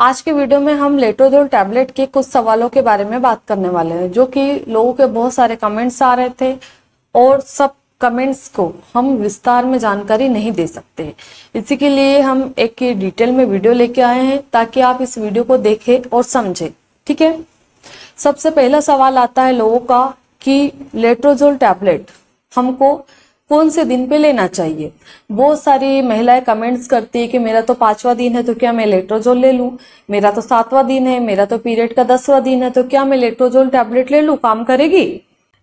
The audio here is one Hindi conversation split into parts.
आज के वीडियो में हम लेट्रोजोल टैबलेट के कुछ सवालों के बारे में बात करने वाले हैं जो कि लोगों के बहुत सारे कमेंट्स आ रहे थे और सब कमेंट्स को हम विस्तार में जानकारी नहीं दे सकते हैं इसी के लिए हम एक डिटेल में वीडियो लेके आए हैं ताकि आप इस वीडियो को देखें और समझें ठीक है सबसे पहला सवाल आता है लोगों का कि लेट्रोजोल टैबलेट हमको कौन से दिन पे लेना चाहिए बहुत सारी महिलाएं कमेंट्स करती है कि मेरा तो पांचवा दिन है तो क्या मैं लेट्रोजोल ले लूं मेरा तो सातवां दिन है मेरा तो पीरियड का दसवां दिन है तो क्या मैं लेट्रोजोल टैबलेट ले लूं काम करेगी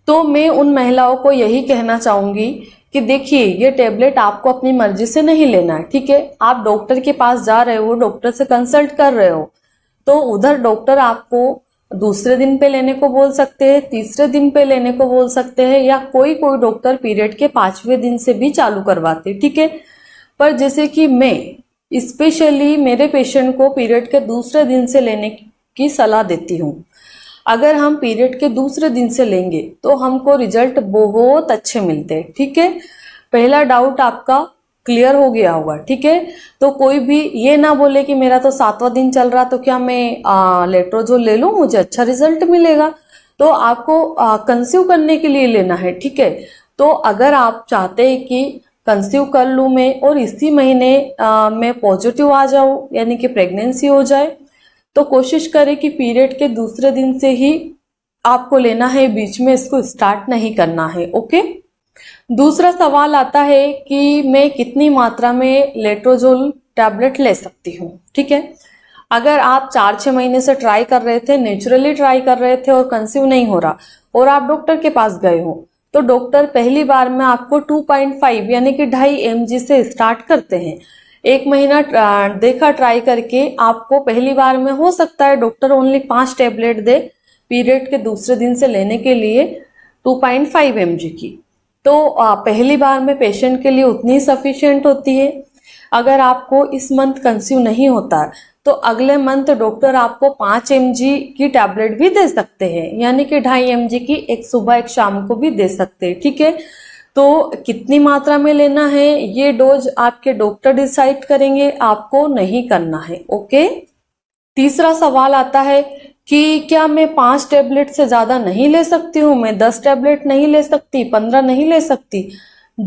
तो मैं उन महिलाओं को यही कहना चाहूंगी कि देखिए ये टेबलेट आपको अपनी मर्जी से नहीं लेना है ठीक है आप डॉक्टर के पास जा रहे हो डॉक्टर से कंसल्ट कर रहे हो तो उधर डॉक्टर आपको दूसरे दिन पे लेने को बोल सकते हैं तीसरे दिन पे लेने को बोल सकते हैं या कोई कोई डॉक्टर पीरियड के पांचवें दिन से भी चालू करवाते ठीक है पर जैसे कि मैं स्पेशली मेरे पेशेंट को पीरियड के दूसरे दिन से लेने की सलाह देती हूँ अगर हम पीरियड के दूसरे दिन से लेंगे तो हमको रिजल्ट बहुत अच्छे मिलते हैं ठीक है पहला डाउट आपका क्लियर हो गया होगा ठीक है तो कोई भी ये ना बोले कि मेरा तो सातवां दिन चल रहा तो क्या मैं लेट्रोजो ले लूँ मुझे अच्छा रिजल्ट मिलेगा तो आपको कंस्यू करने के लिए लेना है ठीक है तो अगर आप चाहते हैं कि कंस्यू कर लूँ मैं और इसी महीने आ, मैं पॉजिटिव आ जाऊँ यानी कि प्रेगनेंसी हो जाए तो कोशिश करें कि पीरियड के दूसरे दिन से ही आपको लेना है बीच में इसको स्टार्ट नहीं करना है ओके दूसरा सवाल आता है कि मैं कितनी मात्रा में लेट्रोजोल टैबलेट ले सकती हूँ ठीक है अगर आप चार छः महीने से ट्राई कर रहे थे नेचुरली ट्राई कर रहे थे और कंस्यूम नहीं हो रहा और आप डॉक्टर के पास गए हो तो डॉक्टर पहली बार में आपको 2.5 यानी कि ढाई एम से स्टार्ट करते हैं एक महीना देखा ट्राई करके आपको पहली बार में हो सकता है डॉक्टर ओनली पाँच टेबलेट दे पीरियड के दूसरे दिन से लेने के लिए 2.5 पॉइंट की तो पहली बार में पेशेंट के लिए उतनी सफिशियंट होती है अगर आपको इस मंथ कंस्यूम नहीं होता तो अगले मंथ डॉक्टर आपको पाँच एम की टैबलेट भी दे सकते हैं यानी कि ढाई एम की एक सुबह एक शाम को भी दे सकते हैं ठीक है तो कितनी मात्रा में लेना है ये डोज आपके डॉक्टर डिसाइड करेंगे आपको नहीं करना है ओके तीसरा सवाल आता है कि क्या मैं पांच टेबलेट से ज़्यादा नहीं ले सकती हूँ मैं दस टेबलेट नहीं ले सकती पंद्रह नहीं ले सकती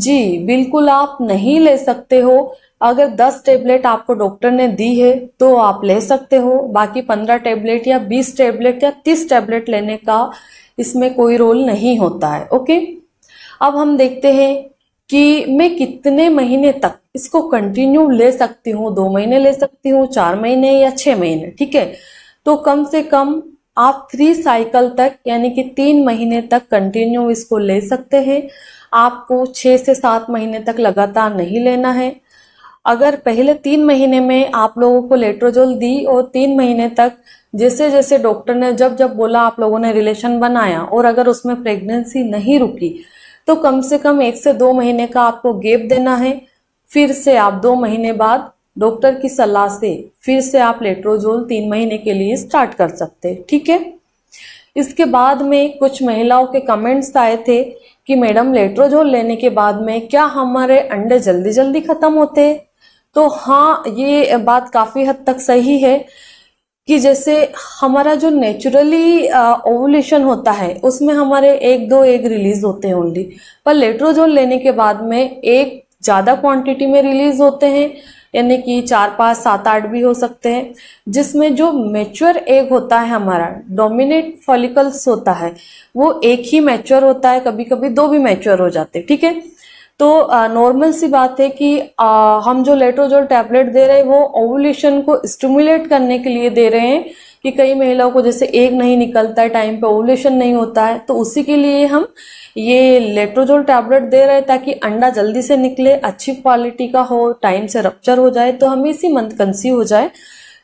जी बिल्कुल आप नहीं ले सकते हो अगर दस टेबलेट आपको डॉक्टर ने दी है तो आप ले सकते हो बाकी पंद्रह टेबलेट या बीस टेबलेट या तीस टेबलेट लेने का इसमें कोई रोल नहीं होता है ओके अब हम देखते हैं कि मैं कितने महीने तक इसको कंटिन्यू ले सकती हूँ दो महीने ले सकती हूँ चार महीने या छः महीने ठीक है तो कम से कम आप थ्री साइकिल तक यानी कि तीन महीने तक कंटिन्यू इसको ले सकते हैं आपको छः से सात महीने तक लगातार नहीं लेना है अगर पहले तीन महीने में आप लोगों को लेट्रोजोल दी और तीन महीने तक जैसे जैसे डॉक्टर ने जब जब बोला आप लोगों ने रिलेशन बनाया और अगर उसमें प्रेगनेंसी नहीं रुकी तो कम से कम एक से दो महीने का आपको गेप देना है फिर से आप दो महीने बाद डॉक्टर की सलाह से फिर से आप लेट्रोजोल तीन महीने के लिए स्टार्ट कर सकते ठीक है इसके बाद में कुछ महिलाओं के कमेंट्स आए थे कि मैडम लेट्रोजोल लेने के बाद में क्या हमारे अंडे जल्दी जल्दी ख़त्म होते तो हाँ ये बात काफ़ी हद तक सही है कि जैसे हमारा जो नेचुरली ओवुलेशन होता है उसमें हमारे एक दो एग रिलीज होते हैं ओनली पर लेट्रोजोल लेने के बाद में एक ज़्यादा क्वांटिटी में रिलीज होते हैं यानी कि चार पाँच सात आठ भी हो सकते हैं जिसमें जो मेच्योर एग होता है हमारा डोमिनेट फॉलिकल्स होता है वो एक ही मैच्योर होता है कभी कभी दो भी मैच्योर हो जाते हैं ठीक है तो नॉर्मल सी बात है कि आ, हम जो लेट्रोजोल टैबलेट दे रहे हैं वो ओवुलेशन को स्टिमुलेट करने के लिए दे रहे हैं कि कई महिलाओं को जैसे एक नहीं निकलता है टाइम पे ओवलेशन नहीं होता है तो उसी के लिए हम ये लेट्रोजोल टैबलेट दे रहे हैं ताकि अंडा जल्दी से निकले अच्छी क्वालिटी का हो टाइम से रप्चर हो जाए तो हम इसी मंथ कंसीव हो जाए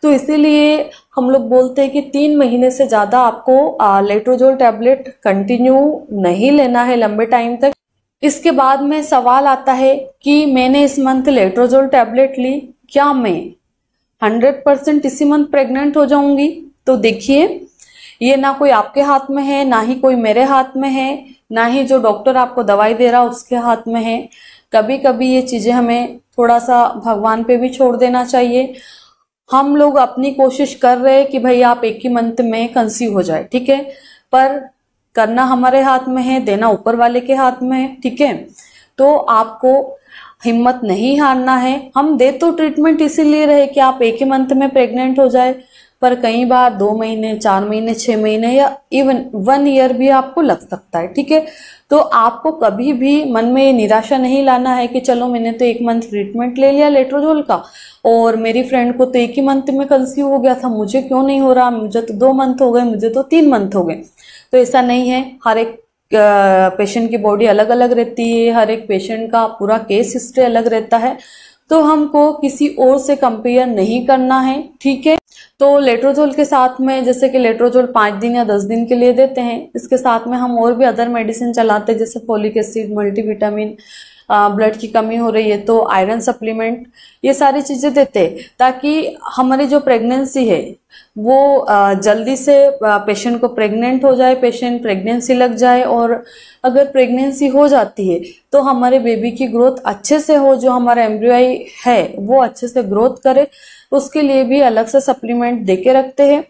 तो इसीलिए हम लोग बोलते हैं कि तीन महीने से ज़्यादा आपको लेट्रोजोल टैबलेट कंटिन्यू नहीं लेना है लंबे टाइम तक इसके बाद में सवाल आता है कि मैंने इस मंथ लेट्रोजोल टैबलेट ली क्या मैं 100% इसी मंथ प्रेग्नेंट हो जाऊंगी तो देखिए ये ना कोई आपके हाथ में है ना ही कोई मेरे हाथ में है ना ही जो डॉक्टर आपको दवाई दे रहा उसके हाथ में है कभी कभी ये चीज़ें हमें थोड़ा सा भगवान पे भी छोड़ देना चाहिए हम लोग अपनी कोशिश कर रहे हैं कि भाई आप एक ही मंथ में कंसीव हो जाए ठीक है पर करना हमारे हाथ में है देना ऊपर वाले के हाथ में है ठीक है तो आपको हिम्मत नहीं हारना है हम दे तो ट्रीटमेंट इसीलिए रहे कि आप एक ही मंथ में प्रेग्नेंट हो जाए पर कई बार दो महीने चार महीने छः महीने या इवन वन ईयर भी आपको लग सकता है ठीक है तो आपको कभी भी मन में निराशा नहीं लाना है कि चलो मैंने तो एक मंथ ट्रीटमेंट ले लिया लेट्रोजोल का और मेरी फ्रेंड को तो एक ही मंथ में कंस्यू हो गया था मुझे क्यों नहीं हो रहा मुझे तो दो मंथ हो गए मुझे तो तीन मंथ हो गए तो ऐसा नहीं है हर एक पेशेंट की बॉडी अलग अलग रहती है हर एक पेशेंट का पूरा केस हिस्ट्री अलग रहता है तो हमको किसी और से कंपेयर नहीं करना है ठीक है तो लेट्रोजोल के साथ में जैसे कि लेट्रोजोल पाँच दिन या दस दिन के लिए देते हैं इसके साथ में हम और भी अदर मेडिसिन चलाते हैं जैसे फोलिक एसिड मल्टीविटामिन ब्लड की कमी हो रही है तो आयरन सप्लीमेंट ये सारी चीज़ें देते ताकि हमारी जो प्रेगनेंसी है वो जल्दी से पेशेंट को प्रेग्नेंट हो जाए पेशेंट प्रेगनेंसी लग जाए और अगर प्रेगनेंसी हो जाती है तो हमारे बेबी की ग्रोथ अच्छे से हो जो हमारा एम्ब्रियाई है वो अच्छे से ग्रोथ करे उसके लिए भी अलग से सप्लीमेंट दे के रखते हैं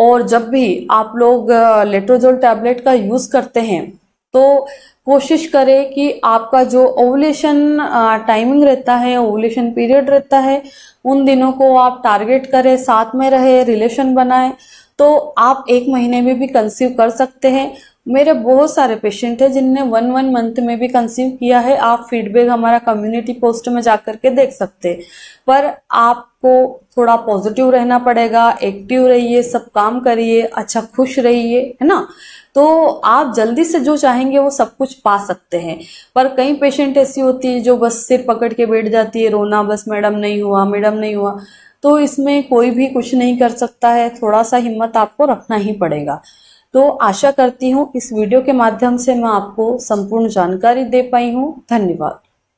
और जब भी आप लोग लेट्रोजोल टैबलेट का यूज़ करते हैं तो कोशिश करें कि आपका जो ओवलेशन टाइमिंग रहता है ओवलेशन पीरियड रहता है उन दिनों को आप टारगेट करें साथ में रहे रिलेशन बनाएं तो आप एक महीने में भी कंसीव कर सकते हैं मेरे बहुत सारे पेशेंट हैं जिनने वन वन मंथ में भी कंसीव किया है आप फीडबैक हमारा कम्युनिटी पोस्ट में जा के देख सकते पर आपको थोड़ा पॉजिटिव रहना पड़ेगा एक्टिव रहिए सब काम करिए अच्छा खुश रहिए है ना तो आप जल्दी से जो चाहेंगे वो सब कुछ पा सकते हैं पर कई पेशेंट ऐसी होती है जो बस सिर पकड़ के बैठ जाती है रोना बस मैडम नहीं हुआ मैडम नहीं हुआ तो इसमें कोई भी कुछ नहीं कर सकता है थोड़ा सा हिम्मत आपको रखना ही पड़ेगा तो आशा करती हूँ इस वीडियो के माध्यम से मैं आपको संपूर्ण जानकारी दे पाई हूँ धन्यवाद